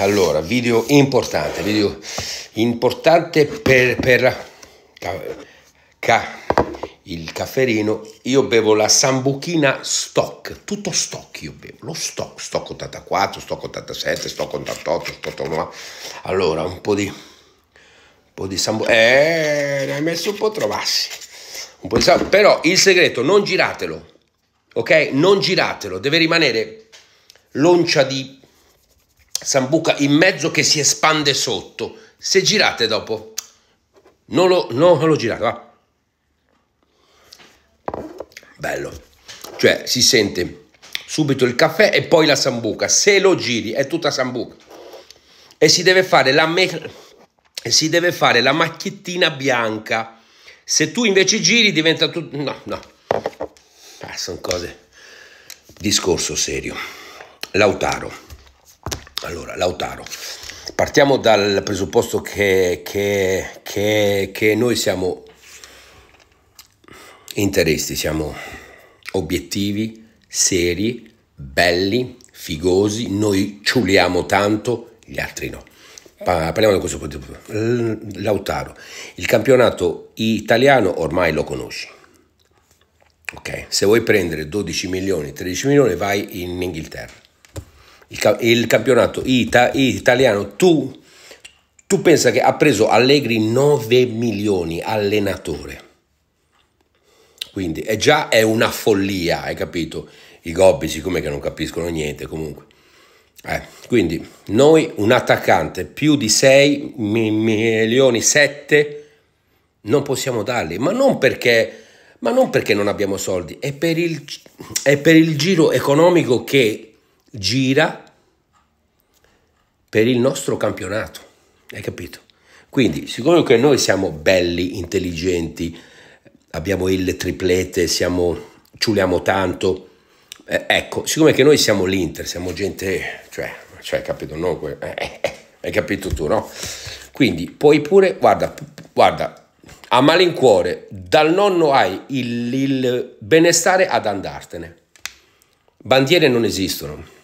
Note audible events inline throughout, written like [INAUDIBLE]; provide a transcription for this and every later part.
Allora, video importante, video importante per, per ca, il cafferino. Io bevo la Sambuchina Stock, tutto stock io bevo, lo stock, stock 84, stock 87, stock 88, stock 89. Allora, un po' di... un po' di Sambuchina... Eh, ne hai messo un po' trovassi. Un po' di Sambuchina, però il segreto, non giratelo, ok? Non giratelo, deve rimanere loncia di sambuca in mezzo che si espande sotto. Se girate dopo, non lo, non lo girate, va. Bello. Cioè si sente subito il caffè e poi la sambuca. Se lo giri è tutta sambuca. E si deve fare la, si deve fare la macchiettina bianca. Se tu invece giri diventa tutto... No, no. Ah, sono cose... Discorso serio. Lautaro. Allora, Lautaro, partiamo dal presupposto che, che, che, che noi siamo interisti, siamo obiettivi, seri, belli, figosi, noi ciuliamo tanto, gli altri no. Parliamo di questo punto. Lautaro, il campionato italiano ormai lo conosci. Ok, se vuoi prendere 12 milioni, 13 milioni vai in Inghilterra il, il campionato ita, italiano, tu, tu pensa che ha preso Allegri 9 milioni allenatore. Quindi è già è una follia, hai capito? I gobbi, siccome che non capiscono niente comunque. Eh, quindi noi un attaccante più di 6 milioni 7 non possiamo darli, ma non perché ma non perché non abbiamo soldi, è per il, è per il giro economico che gira per il nostro campionato, hai capito? Quindi, siccome che noi siamo belli, intelligenti, abbiamo il triplete, siamo, ciuliamo tanto, eh, ecco, siccome che noi siamo l'Inter, siamo gente, cioè, cioè capito, no, eh, eh, eh, hai capito tu, no? Quindi puoi pure, guarda, guarda, a malincuore, dal nonno hai il, il benestare ad andartene. Bandiere non esistono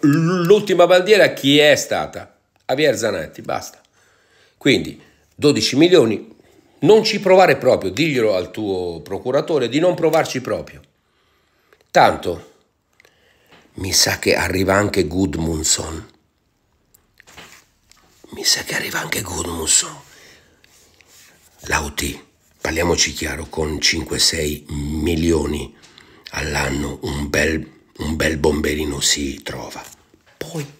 l'ultima bandiera chi è stata? Javier Zanetti, basta. Quindi 12 milioni, non ci provare proprio, diglielo al tuo procuratore di non provarci proprio. Tanto mi sa che arriva anche Gudmundsson. Mi sa che arriva anche Gudmundsson. L'AUT, parliamoci chiaro, con 5-6 milioni all'anno, un bel un bel bomberino si trova. Poi,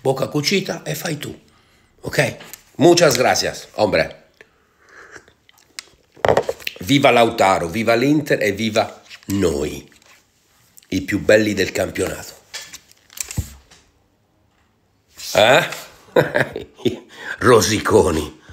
bocca cucita e fai tu, ok? Muchas gracias, hombre. Viva Lautaro, viva l'Inter e viva noi, i più belli del campionato. Eh? [LAUGHS] Rosiconi.